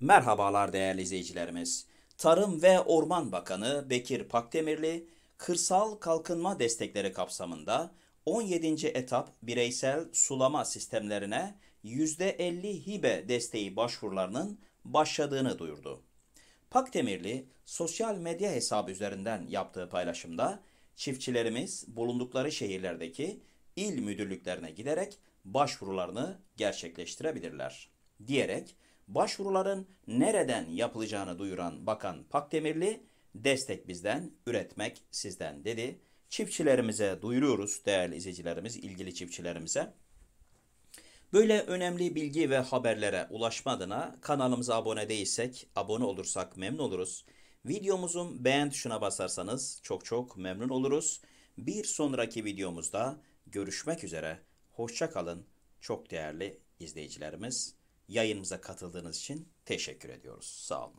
Merhabalar değerli izleyicilerimiz. Tarım ve Orman Bakanı Bekir Pakdemirli, kırsal kalkınma destekleri kapsamında 17. etap bireysel sulama sistemlerine %50 hibe desteği başvurularının başladığını duyurdu. Pakdemirli, sosyal medya hesabı üzerinden yaptığı paylaşımda, çiftçilerimiz bulundukları şehirlerdeki il müdürlüklerine giderek başvurularını gerçekleştirebilirler, diyerek başvuruların nereden yapılacağını duyuran Bakan Pakdemirli, destek bizden, üretmek sizden dedi. Çiftçilerimize duyuruyoruz değerli izleyicilerimiz, ilgili çiftçilerimize. Böyle önemli bilgi ve haberlere ulaşma adına kanalımıza abone değilsek, abone olursak memnun oluruz. Videomuzun beğen tuşuna basarsanız çok çok memnun oluruz. Bir sonraki videomuzda görüşmek üzere. Hoşça kalın çok değerli izleyicilerimiz. Yayınımıza katıldığınız için teşekkür ediyoruz. Sağ